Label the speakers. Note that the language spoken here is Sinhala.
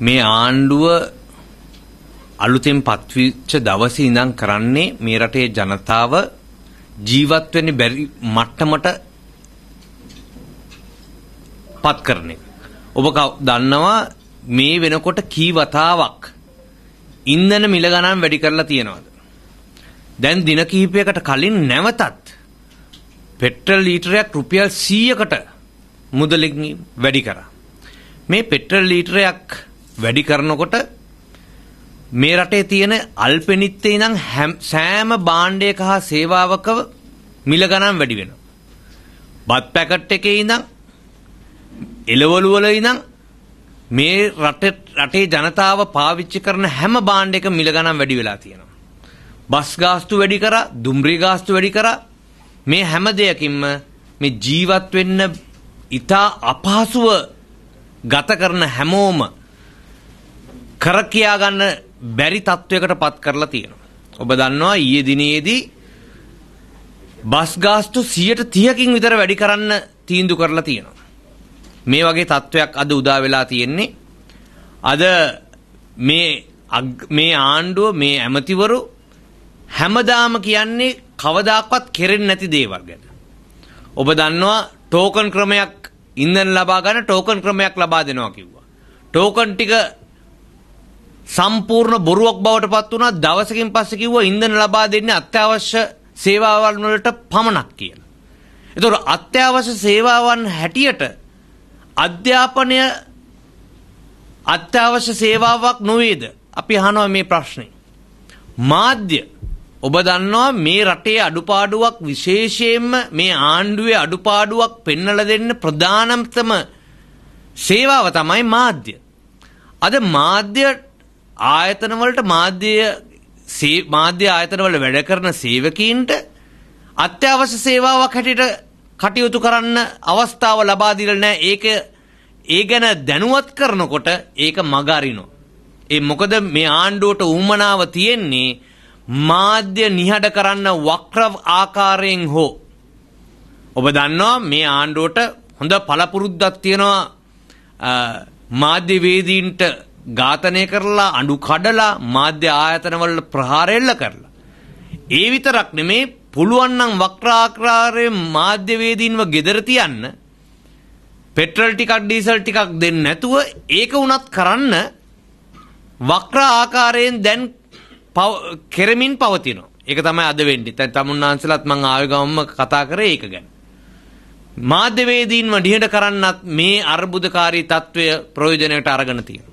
Speaker 1: මේ ආණ්ඩුව අලුතෙන් පත්විච්ච දවසේ ඉඳන් කරන්නේ මේ රටේ ජනතාව ජීවත් වෙන්න බැරි මට්ටමට පත් කරන එක. ඔබ දන්නවා මේ වෙනකොට කී වතාවක් ඉන්ධන මිල ගණන් වැඩි කරලා තියෙනවද? දැන් දින කිහිපයකට කලින් නැවතත් පෙට්‍රල් ලීටරයක් රුපියල් 100කට මුදලින් වැඩි කරා. මේ පෙට්‍රල් ලීටරයක් වැඩි කරනකොට මේ රටේ තියෙන අල්පෙනිත්තේ ඉඳන් සෑම භාණ්ඩයක හා සේවාවක මිල ගණන් වැඩි වෙනවා. බත් පැකට් එකේ ඉඳන් එළවලු වල ඉඳන් මේ රටේ රටේ ජනතාව පාවිච්චි කරන හැම භාණ්ඩයක මිල ගණන් වැඩි වෙලා තියෙනවා. බස් ගාස්තු වැඩි කරා, දුම්රිය ගාස්තු වැඩි කරා මේ හැම දෙයකින්ම මේ ජීවත් වෙන්න ඊට අපහසුව ගත කරන හැමෝම කර කියා ගන්න බැරි තත්වයකට පත් කරලා තියෙනවා. ඔබ දන්නවා ඊයේ දිනේදී බස් ගාස්තු 130කින් විතර වැඩි කරන්න තීන්දුව කරලා තියෙනවා. මේ වගේ තත්වයක් අද උදා වෙලා තියෙන්නේ. අද මේ මේ ආණ්ඩුව මේ ඇමතිවරු හැමදාම කියන්නේ කවදාක්වත් කෙරෙන්නේ නැති දේවල් ගැන. ඔබ දන්නවා ටෝකන් ක්‍රමයක් ඉන්ධන ලබා ගන්න ටෝකන් ක්‍රමයක් ලබා දෙනවා කිව්වා. ටෝකන් ටික සම්පූර්ණ බොරුවක් බවට පත් වුණා දවසකින් පස්සේ කිව්වා ඉන්ධන ලබා දෙන්නේ අත්‍යවශ්‍ය සේවාවන් වලට පමණක් කියලා. ඒතකොට අත්‍යවශ්‍ය සේවාවන් හැටියට අධ්‍යාපනය අත්‍යවශ්‍ය සේවාවක් නොවේද? අපි අහනවා මේ ප්‍රශ්නේ. මාධ්‍ය ඔබ දන්නවා මේ රටේ අඩුපාඩුවක් විශේෂයෙන්ම මේ ආණ්ඩුවේ අඩුපාඩුවක් පෙන්වලා දෙන්න ප්‍රධානතම සේවාව තමයි මාධ්‍ය. අද මාධ්‍යට ආයතන වලට මාධ්‍ය මාධ්‍ය ආයතන වල වැඩ කරන සේවකීන්ට අත්‍යවශ්‍ය සේවාවක් හැටියට කටයුතු කරන්න අවස්ථාව ලබා දීලා නැහැ. ඒක ඒ ගැන දැනුවත් කරනකොට ඒක මග අරිනවා. ඒ මොකද මේ ආණ්ඩුවට උමනාව තියෙන්නේ මාධ්‍ය නිහඬ කරන්න වක්‍ර ආකාරයෙන් හෝ ඔබ දන්නවා මේ ආණ්ඩුවට හොඳ පළපුරුද්දක් තියෙනවා මාධ්‍යවේදීන්ට ඝාතනය කරලා අඬු කඩලා මාධ්‍ය ආයතනවල ප්‍රහාරෙල්ල කරලා. ඒ විතරක් නෙමේ පුළුවන් නම් වක්‍රාකාරයෙන් මාධ්‍යවේදීන්ව gedera තියන්න පෙට්‍රල් ටිකක් ඩීසල් ටිකක් දෙන්නේ නැතුව ඒක උනත් කරන්න වක්‍ර ආකාරයෙන් දැන් කෙරමින් පවතිනවා. ඒක තමයි අද වෙන්නේ. දැන් තමුන්නාන්සලත් මං ආවේ ගමම කතා කරේ ඒක ගැන. මාධ්‍යවේදීන්ව ඩිහඬ කරන්නත් මේ අර්බුදකාරී తত্ত্বය ප්‍රයෝජනයට අරගෙන තියෙනවා.